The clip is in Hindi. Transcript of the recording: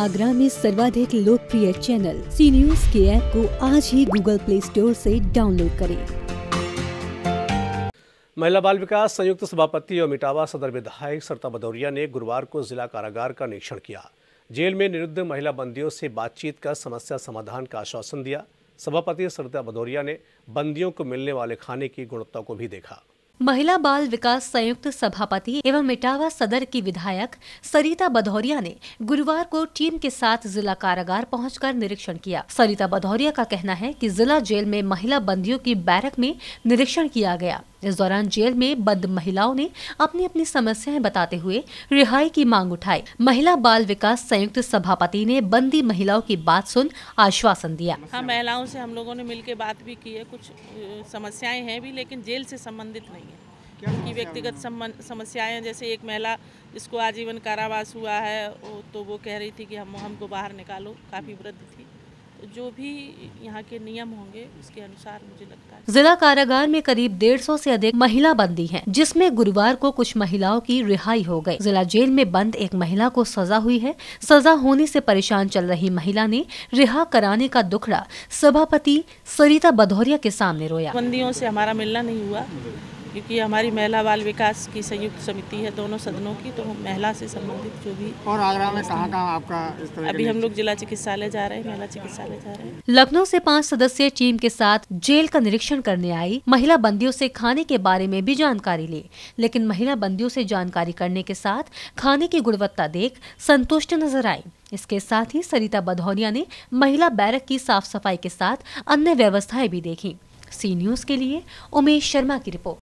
आगरा में सर्वाधिक लोकप्रिय चैनल सी न्यूज के ऐप को आज ही गूगल प्ले स्टोर से डाउनलोड करें महिला बाल विकास संयुक्त सभापति और मिटावा सदर विधायक सरता भदौरिया ने गुरुवार को जिला कारागार का निरीक्षण किया जेल में निरुद्ध महिला बंदियों से बातचीत कर समस्या समाधान का आश्वासन दिया सभापति सरता भदौरिया ने बंदियों को मिलने वाले खाने की गुणवत्ता को भी देखा महिला बाल विकास संयुक्त सभापति एवं इटावा सदर की विधायक सरिता बधौरिया ने गुरुवार को टीम के साथ जिला कारागार पहुंचकर निरीक्षण किया सरिता बधौरिया का कहना है कि जिला जेल में महिला बंदियों की बैरक में निरीक्षण किया गया इस दौरान जेल में बंद महिलाओं ने अपनी अपनी समस्याएं बताते हुए रिहाई की मांग उठाई महिला बाल विकास संयुक्त सभापति ने बंदी महिलाओं की बात सुन आश्वासन दिया हाँ महिलाओं से हम लोगों ने मिलकर बात भी की है कुछ समस्याएं हैं भी लेकिन जेल से संबंधित नहीं है उनकी व्यक्तिगत समस्याएं जैसे एक महिला जिसको आजीवन कारावास हुआ है तो वो कह रही थी कि हम हमको बाहर निकालो काफ़ी वृद्ध थी जो भी यहाँ के नियम होंगे उसके अनुसार मुझे लगता है जिला कारागार में करीब डेढ़ सौ ऐसी अधिक महिला बंदी हैं, जिसमें गुरुवार को कुछ महिलाओं की रिहाई हो गई। जिला जेल में बंद एक महिला को सजा हुई है सजा होने से परेशान चल रही महिला ने रिहा कराने का दुखड़ा सभापति सरिता भदौरिया के सामने रोया बंदियों से हमारा मिलना नहीं हुआ क्योंकि हमारी महिला बाल विकास की संयुक्त समिति है दोनों सदनों की तो महिला से संबंधित जो भी और आगरा में कहाँ कहाँ आपका इस तरह अभी हम लोग जिला चिकित्सालय जा रहे हैं महिला चिकित्सालय जा रहे हैं लखनऊ से पांच सदस्य टीम के साथ जेल का निरीक्षण करने आई महिला बंदियों से खाने के बारे में भी जानकारी ली लेकिन महिला बंदियों से जानकारी करने के साथ खाने की गुणवत्ता देख संतुष्ट नजर आई इसके साथ ही सरिता बधौरिया ने महिला बैरक की साफ सफाई के साथ अन्य व्यवस्थाएं भी देखी सी न्यूज के लिए उमेश शर्मा की रिपोर्ट